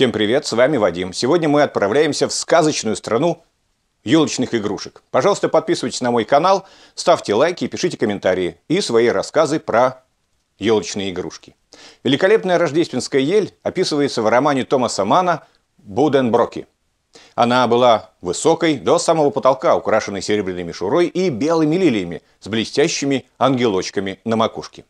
Всем привет, с вами Вадим. Сегодня мы отправляемся в сказочную страну елочных игрушек. Пожалуйста, подписывайтесь на мой канал, ставьте лайки, и пишите комментарии и свои рассказы про елочные игрушки. Великолепная рождественская ель описывается в романе Томаса Мана «Буденброки». Она была высокой до самого потолка, украшенной серебряной мишурой и белыми лилиями с блестящими ангелочками на макушке.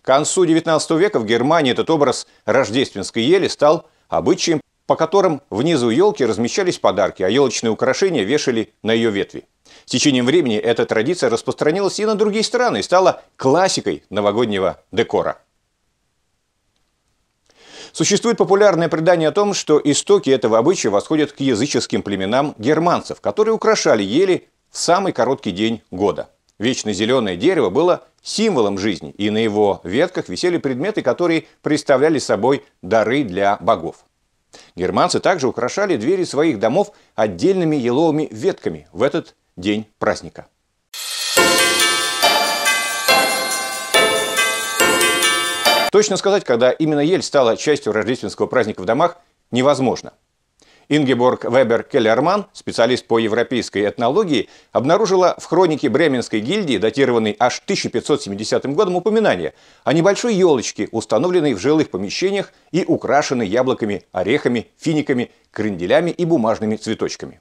К концу XIX века в Германии этот образ рождественской ели стал обычаям, по которым внизу елки размещались подарки, а елочные украшения вешали на ее ветви. С течением времени эта традиция распространилась и на другие страны и стала классикой новогоднего декора. Существует популярное предание о том, что истоки этого обычая восходят к языческим племенам германцев, которые украшали ели в самый короткий день года – Вечно зеленое дерево было символом жизни, и на его ветках висели предметы, которые представляли собой дары для богов. Германцы также украшали двери своих домов отдельными еловыми ветками в этот день праздника. Точно сказать, когда именно ель стала частью рождественского праздника в домах, невозможно – Ингеборг Вебер Келлерман, специалист по европейской этнологии, обнаружила в хронике Бременской гильдии, датированной аж 1570 годом, упоминание о небольшой елочке, установленной в жилых помещениях и украшенной яблоками, орехами, финиками, кренделями и бумажными цветочками.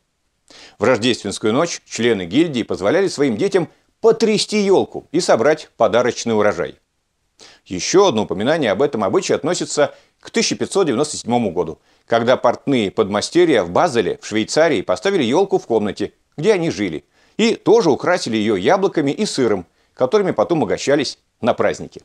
В рождественскую ночь члены гильдии позволяли своим детям потрясти елку и собрать подарочный урожай. Еще одно упоминание об этом обычае относится к 1597 году, когда портные подмастерья в Базеле, в Швейцарии, поставили елку в комнате, где они жили, и тоже украсили ее яблоками и сыром, которыми потом угощались на празднике.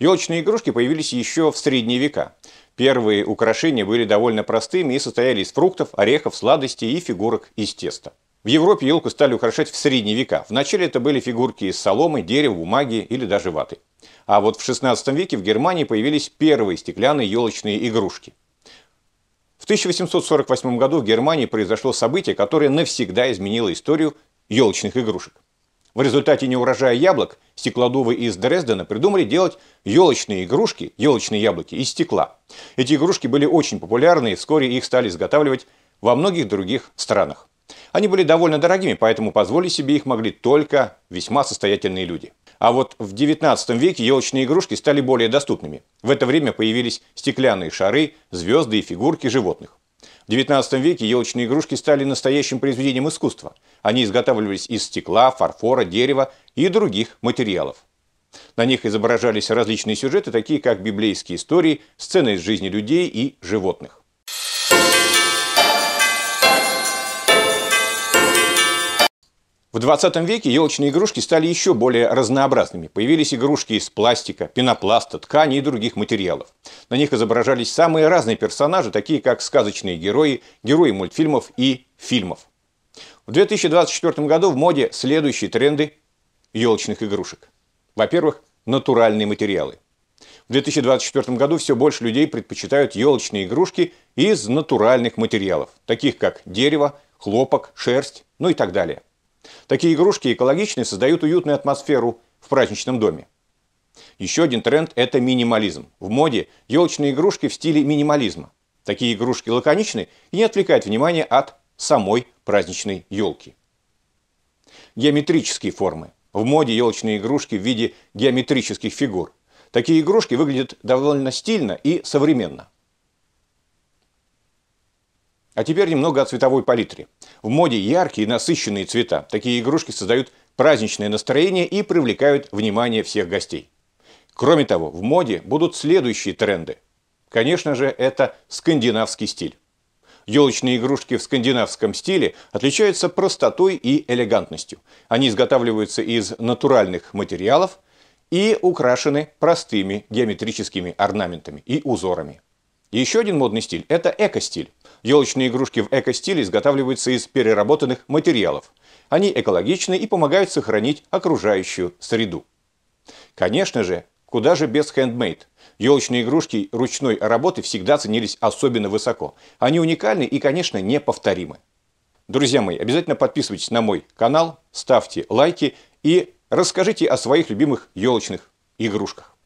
Елочные игрушки появились еще в средние века. Первые украшения были довольно простыми и состояли из фруктов, орехов, сладостей и фигурок из теста. В Европе елку стали украшать в средние века. Вначале это были фигурки из соломы, дерева, бумаги или даже ваты. А вот в 16 веке в Германии появились первые стеклянные елочные игрушки. В 1848 году в Германии произошло событие, которое навсегда изменило историю елочных игрушек. В результате неурожая яблок стеклодувы из Дрездена придумали делать елочные игрушки, елочные яблоки из стекла. Эти игрушки были очень популярны и вскоре их стали изготавливать во многих других странах. Они были довольно дорогими, поэтому позволить себе их могли только весьма состоятельные люди. А вот в 19 веке елочные игрушки стали более доступными. В это время появились стеклянные шары, звезды и фигурки животных. В XIX веке елочные игрушки стали настоящим произведением искусства. Они изготавливались из стекла, фарфора, дерева и других материалов. На них изображались различные сюжеты, такие как библейские истории, сцены из жизни людей и животных. В 20 веке елочные игрушки стали еще более разнообразными. Появились игрушки из пластика, пенопласта, ткани и других материалов. На них изображались самые разные персонажи, такие как сказочные герои, герои мультфильмов и фильмов. В 2024 году в моде следующие тренды елочных игрушек. Во-первых, натуральные материалы. В 2024 году все больше людей предпочитают елочные игрушки из натуральных материалов, таких как дерево, хлопок, шерсть, ну и так далее. Такие игрушки экологичные создают уютную атмосферу в праздничном доме. Еще один тренд – это минимализм. В моде елочные игрушки в стиле минимализма. Такие игрушки лаконичны и не отвлекают внимание от самой праздничной елки. Геометрические формы. В моде елочные игрушки в виде геометрических фигур. Такие игрушки выглядят довольно стильно и современно. А теперь немного о цветовой палитре. В моде яркие и насыщенные цвета. Такие игрушки создают праздничное настроение и привлекают внимание всех гостей. Кроме того, в моде будут следующие тренды. Конечно же, это скандинавский стиль. Елочные игрушки в скандинавском стиле отличаются простотой и элегантностью. Они изготавливаются из натуральных материалов и украшены простыми геометрическими орнаментами и узорами. И еще один модный стиль – это эко-стиль. Елочные игрушки в эко-стиле изготавливаются из переработанных материалов. Они экологичны и помогают сохранить окружающую среду. Конечно же, куда же без хендмейд? Елочные игрушки ручной работы всегда ценились особенно высоко. Они уникальны и, конечно, неповторимы. Друзья мои, обязательно подписывайтесь на мой канал, ставьте лайки и расскажите о своих любимых елочных игрушках.